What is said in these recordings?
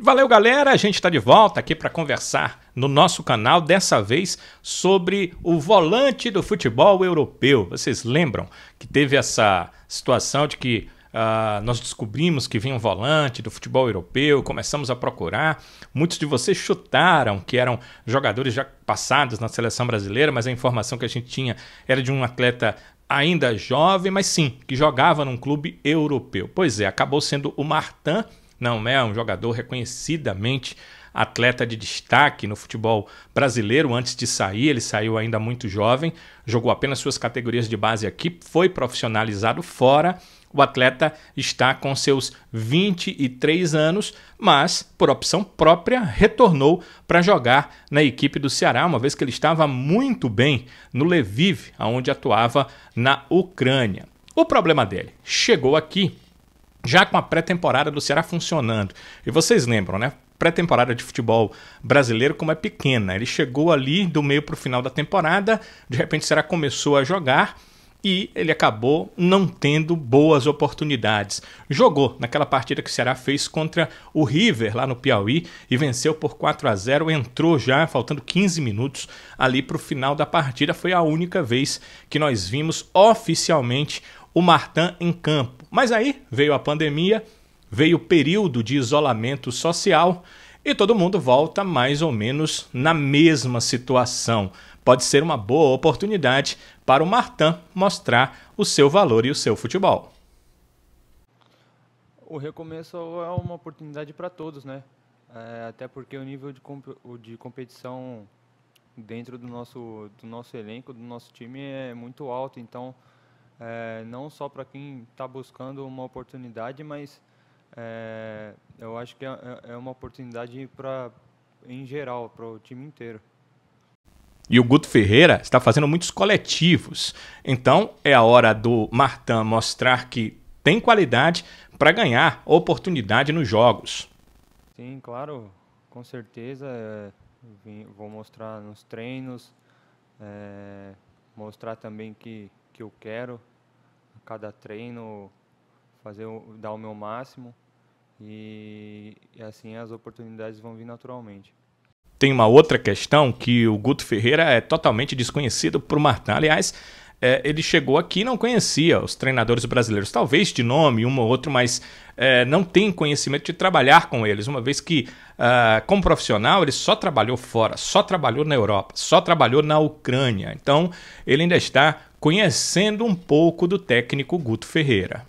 Valeu, galera! A gente está de volta aqui para conversar no nosso canal, dessa vez sobre o volante do futebol europeu. Vocês lembram que teve essa situação de que uh, nós descobrimos que vinha um volante do futebol europeu, começamos a procurar. Muitos de vocês chutaram que eram jogadores já passados na seleção brasileira, mas a informação que a gente tinha era de um atleta ainda jovem, mas sim, que jogava num clube europeu. Pois é, acabou sendo o Martin não né? é um jogador reconhecidamente atleta de destaque no futebol brasileiro antes de sair. Ele saiu ainda muito jovem, jogou apenas suas categorias de base aqui, foi profissionalizado fora. O atleta está com seus 23 anos, mas por opção própria retornou para jogar na equipe do Ceará, uma vez que ele estava muito bem no Lviv, onde atuava na Ucrânia. O problema dele chegou aqui já com a pré-temporada do Ceará funcionando. E vocês lembram, né? Pré-temporada de futebol brasileiro como é pequena. Ele chegou ali do meio para o final da temporada, de repente o Ceará começou a jogar e ele acabou não tendo boas oportunidades. Jogou naquela partida que o Ceará fez contra o River lá no Piauí e venceu por 4 a 0. Entrou já faltando 15 minutos ali para o final da partida. Foi a única vez que nós vimos oficialmente o Martin em campo. Mas aí veio a pandemia, veio o período de isolamento social e todo mundo volta mais ou menos na mesma situação. Pode ser uma boa oportunidade para o Martin mostrar o seu valor e o seu futebol. O recomeço é uma oportunidade para todos, né? É, até porque o nível de, comp de competição dentro do nosso, do nosso elenco, do nosso time é muito alto, então é, não só para quem está buscando uma oportunidade, mas é, eu acho que é, é, é uma oportunidade para em geral, para o time inteiro. E o Guto Ferreira está fazendo muitos coletivos. Então é a hora do Martan mostrar que tem qualidade para ganhar oportunidade nos jogos. Sim, claro, com certeza. É, vou mostrar nos treinos, é, mostrar também que que eu quero, a cada treino fazer dar o meu máximo e, e assim as oportunidades vão vir naturalmente. Tem uma outra questão que o Guto Ferreira é totalmente desconhecido para o Martin. Aliás, é, ele chegou aqui e não conhecia os treinadores brasileiros, talvez de nome, um ou outro, mas é, não tem conhecimento de trabalhar com eles, uma vez que, uh, como profissional, ele só trabalhou fora, só trabalhou na Europa, só trabalhou na Ucrânia. Então, ele ainda está conhecendo um pouco do técnico Guto Ferreira.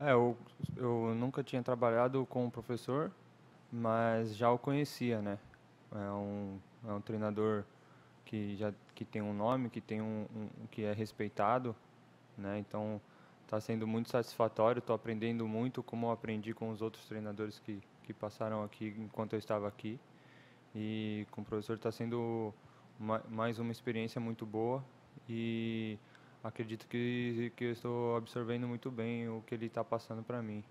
É, eu, eu nunca tinha trabalhado com o professor, mas já o conhecia, né? É um, é um treinador que já que tem um nome, que tem um, um que é respeitado, né? Então está sendo muito satisfatório, estou aprendendo muito, como eu aprendi com os outros treinadores que que passaram aqui enquanto eu estava aqui. E com o professor está sendo uma, mais uma experiência muito boa e acredito que, que eu estou absorvendo muito bem o que ele está passando para mim.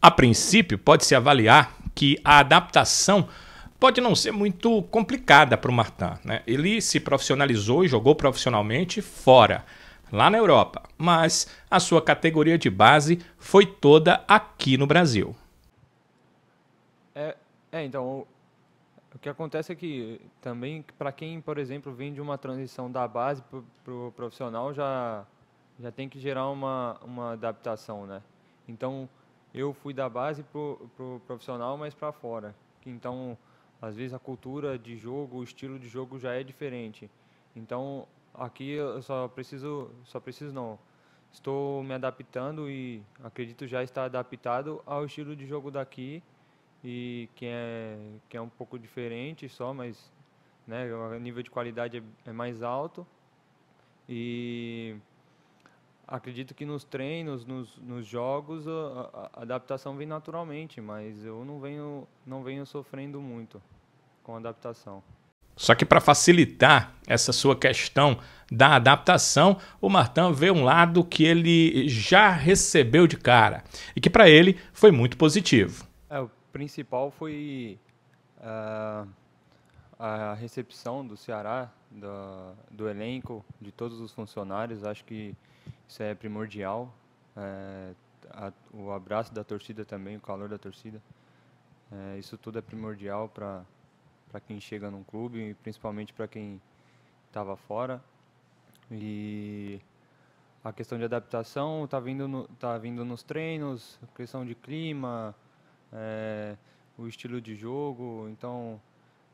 A princípio, pode-se avaliar que a adaptação pode não ser muito complicada para o Martin. Né? Ele se profissionalizou e jogou profissionalmente fora, lá na Europa, mas a sua categoria de base foi toda aqui no Brasil. É, é então, o que acontece é que também para quem, por exemplo, vem de uma transição da base para o profissional já já tem que gerar uma uma adaptação, né? Então eu fui da base para pro profissional, mas para fora. Então às vezes a cultura de jogo, o estilo de jogo já é diferente. Então aqui eu só preciso só preciso não estou me adaptando e acredito já estar adaptado ao estilo de jogo daqui e que é, que é um pouco diferente só, mas né, o nível de qualidade é, é mais alto. E acredito que nos treinos, nos, nos jogos, a, a, adaptação vem naturalmente, mas eu não venho, não venho sofrendo muito com a adaptação. Só que para facilitar essa sua questão da adaptação, o Martin vê um lado que ele já recebeu de cara e que para ele foi muito positivo. É, principal foi uh, a recepção do Ceará, do, do, elenco, de todos os funcionários. Acho que isso é primordial. É, a, o abraço da torcida também, o calor da torcida. É, isso tudo é primordial para quem chega num clube e principalmente para quem estava fora. E a questão de adaptação está vindo, tá vindo nos treinos, questão de clima, é, o estilo de jogo. Então,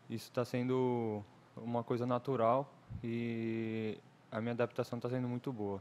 isso está sendo uma coisa natural e a minha adaptação está sendo muito boa.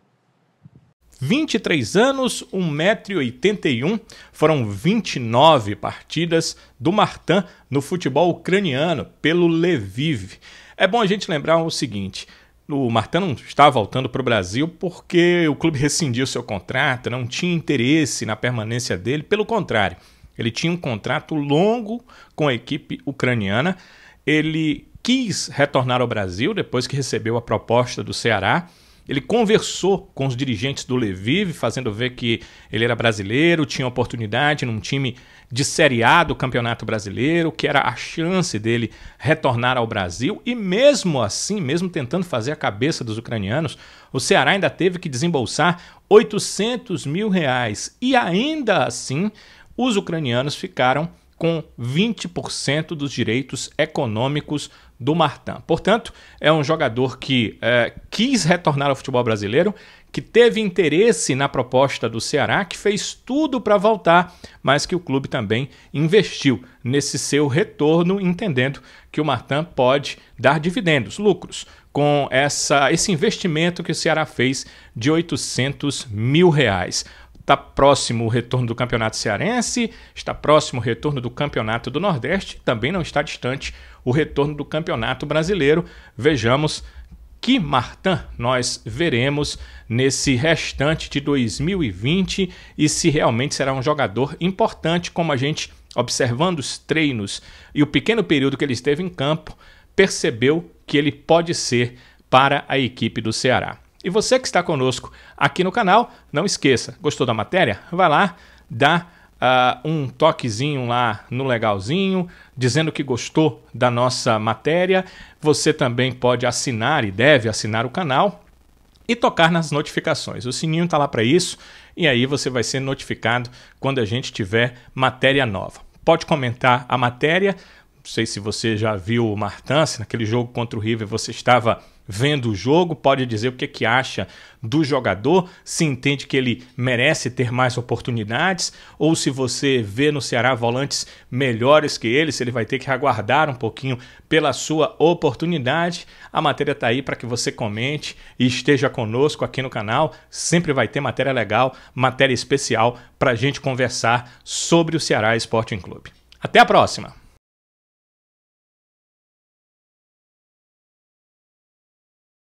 23 anos, 1,81m, foram 29 partidas do Martin no futebol ucraniano pelo Lviv. É bom a gente lembrar o seguinte: o Martin não está voltando para o Brasil porque o clube rescindiu seu contrato, não tinha interesse na permanência dele, pelo contrário ele tinha um contrato longo com a equipe ucraniana. Ele quis retornar ao Brasil depois que recebeu a proposta do Ceará. Ele conversou com os dirigentes do Lviv, fazendo ver que ele era brasileiro, tinha oportunidade num time de Série A do Campeonato Brasileiro, que era a chance dele retornar ao Brasil. E mesmo assim, mesmo tentando fazer a cabeça dos ucranianos, o Ceará ainda teve que desembolsar 800 mil reais. E ainda assim, os ucranianos ficaram com 20% dos direitos econômicos do Martin. Portanto, é um jogador que é, quis retornar ao futebol brasileiro, que teve interesse na proposta do Ceará, que fez tudo para voltar, mas que o clube também investiu nesse seu retorno, entendendo que o Martin pode dar dividendos, lucros, com essa, esse investimento que o Ceará fez de 800 mil reais. Está próximo o retorno do Campeonato Cearense, está próximo o retorno do Campeonato do Nordeste, também não está distante o retorno do Campeonato Brasileiro. Vejamos que Martin nós veremos nesse restante de 2020 e se realmente será um jogador importante, como a gente, observando os treinos e o pequeno período que ele esteve em campo, percebeu que ele pode ser para a equipe do Ceará. E você que está conosco aqui no canal, não esqueça, gostou da matéria? Vai lá, dá uh, um toquezinho lá no legalzinho, dizendo que gostou da nossa matéria. Você também pode assinar e deve assinar o canal e tocar nas notificações. O sininho está lá para isso e aí você vai ser notificado quando a gente tiver matéria nova. Pode comentar a matéria, sei se você já viu o Martins naquele jogo contra o River, você estava vendo o jogo, pode dizer o que, que acha do jogador, se entende que ele merece ter mais oportunidades, ou se você vê no Ceará volantes melhores que ele, se ele vai ter que aguardar um pouquinho pela sua oportunidade. A matéria está aí para que você comente e esteja conosco aqui no canal. Sempre vai ter matéria legal, matéria especial para a gente conversar sobre o Ceará Sporting Clube. Até a próxima!